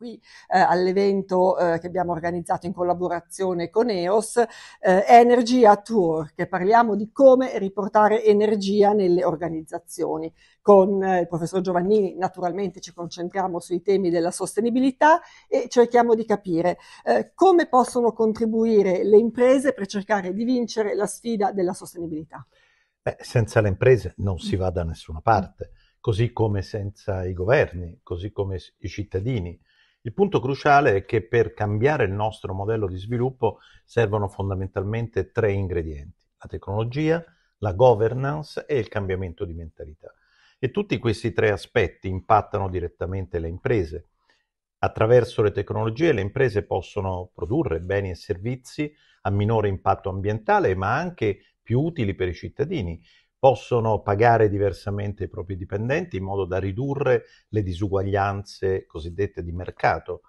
qui eh, all'evento eh, che abbiamo organizzato in collaborazione con EOS, eh, Energy at Work, parliamo di come riportare energia nelle organizzazioni. Con eh, il professor Giovannini naturalmente ci concentriamo sui temi della sostenibilità e cerchiamo di capire eh, come possono contribuire le imprese per cercare di vincere la sfida della sostenibilità. Beh, senza le imprese non si mm. va da nessuna parte, così come senza i governi, così come i cittadini. Il punto cruciale è che per cambiare il nostro modello di sviluppo servono fondamentalmente tre ingredienti, la tecnologia, la governance e il cambiamento di mentalità. E tutti questi tre aspetti impattano direttamente le imprese. Attraverso le tecnologie le imprese possono produrre beni e servizi a minore impatto ambientale, ma anche più utili per i cittadini, possono pagare diversamente i propri dipendenti in modo da ridurre le disuguaglianze cosiddette di mercato,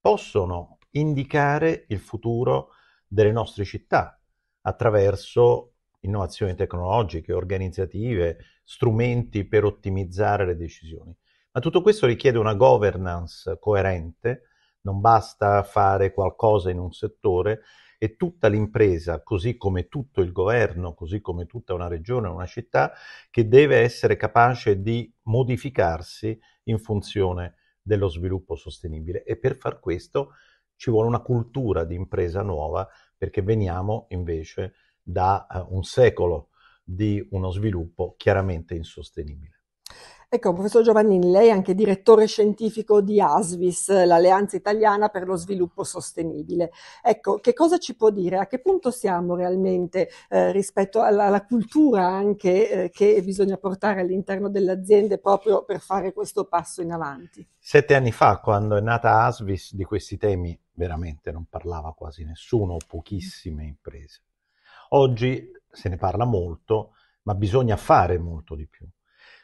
possono indicare il futuro delle nostre città attraverso innovazioni tecnologiche, organizzative, strumenti per ottimizzare le decisioni. Ma tutto questo richiede una governance coerente, non basta fare qualcosa in un settore, e tutta l'impresa, così come tutto il governo, così come tutta una regione, una città, che deve essere capace di modificarsi in funzione dello sviluppo sostenibile. E per far questo ci vuole una cultura di impresa nuova, perché veniamo invece da uh, un secolo di uno sviluppo chiaramente insostenibile. Ecco, professor Giovannini, lei è anche direttore scientifico di ASVIS, l'Alleanza Italiana per lo Sviluppo Sostenibile. Ecco, che cosa ci può dire? A che punto siamo realmente eh, rispetto alla, alla, cultura anche eh, che bisogna portare all'interno delle aziende proprio per fare questo passo in avanti? Sette anni fa, quando è nata ASVIS, di questi temi veramente non parlava quasi nessuno, pochissime imprese. Oggi se ne parla molto, ma bisogna fare molto di più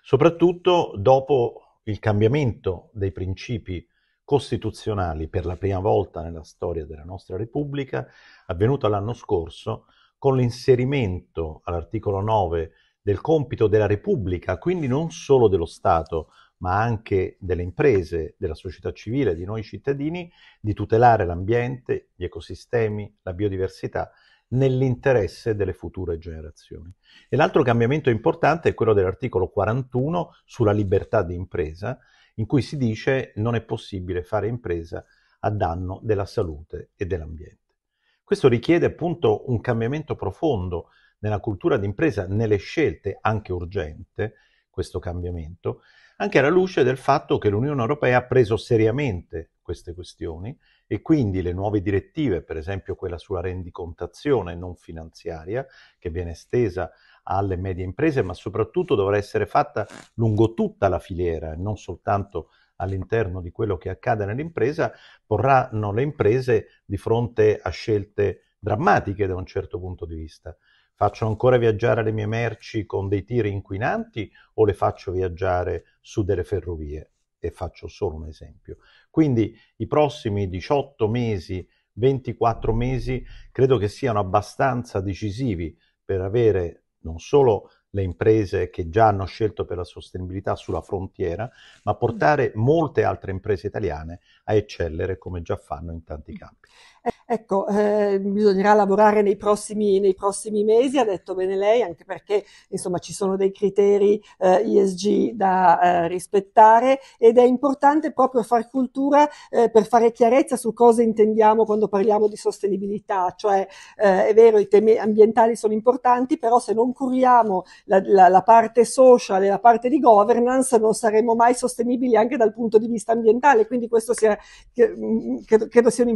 soprattutto dopo il cambiamento dei principi costituzionali per la prima volta nella storia della nostra Repubblica, avvenuto l'anno scorso, con l'inserimento all'articolo 9 del compito della Repubblica, quindi non solo dello Stato, ma anche delle imprese, della società civile, di noi cittadini, di tutelare l'ambiente, gli ecosistemi, la biodiversità nell'interesse delle future generazioni. E l'altro cambiamento importante è quello dell'articolo 41 sulla libertà di impresa, in cui si dice non è possibile fare impresa a danno della salute e dell'ambiente. Questo richiede appunto un cambiamento profondo nella cultura d'impresa, nelle scelte, anche urgente questo cambiamento, anche alla luce del fatto che l'Unione Europea ha preso seriamente queste questioni e quindi le nuove direttive, per esempio quella sulla rendicontazione non finanziaria, che viene estesa alle medie imprese, ma soprattutto dovrà essere fatta lungo tutta la filiera, e non soltanto all'interno di quello che accade nell'impresa, porranno le imprese di fronte a scelte drammatiche da un certo punto di vista. Faccio ancora viaggiare le mie merci con dei tiri inquinanti o le faccio viaggiare su delle ferrovie? e faccio solo un esempio. Quindi i prossimi 18 mesi, 24 mesi, credo che siano abbastanza decisivi per avere non solo le imprese che già hanno scelto per la sostenibilità sulla frontiera, ma portare molte altre imprese italiane a eccellere come già fanno in tanti mm. campi. Eh, Ecco, eh, bisognerà lavorare nei prossimi, nei prossimi, mesi, ha detto bene lei, anche perché insomma, ci sono dei criteri eh, ESG da eh, rispettare ed è importante proprio far cultura eh, per fare chiarezza su cosa intendiamo quando parliamo di sostenibilità, cioè eh, è vero i temi ambientali sono importanti, però se non curiamo la, la, la parte social e la parte di governance non saremo mai sostenibili anche dal punto di vista ambientale, quindi questo sia, mm, credo, credo sia un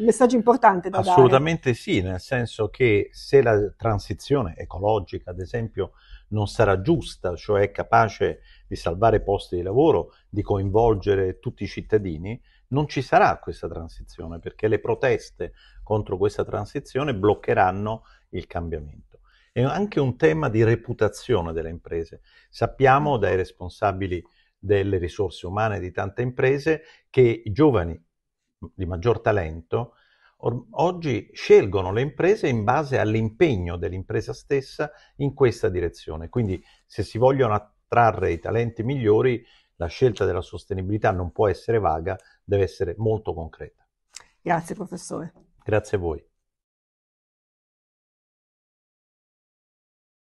messaggio importante importante da Assolutamente dare. sì, nel senso che se la transizione ecologica, ad esempio, non sarà giusta, cioè capace di salvare posti di lavoro, di coinvolgere tutti i cittadini, non ci sarà questa transizione perché le proteste contro questa transizione bloccheranno il cambiamento. È anche un tema di reputazione delle imprese. Sappiamo dai responsabili delle risorse umane di tante imprese che i giovani di maggior talento oggi scelgono le imprese in base all'impegno dell'impresa stessa in questa direzione. Quindi se si vogliono attrarre i talenti migliori, la scelta della sostenibilità non può essere vaga, deve essere molto concreta. Grazie professore. Grazie a voi.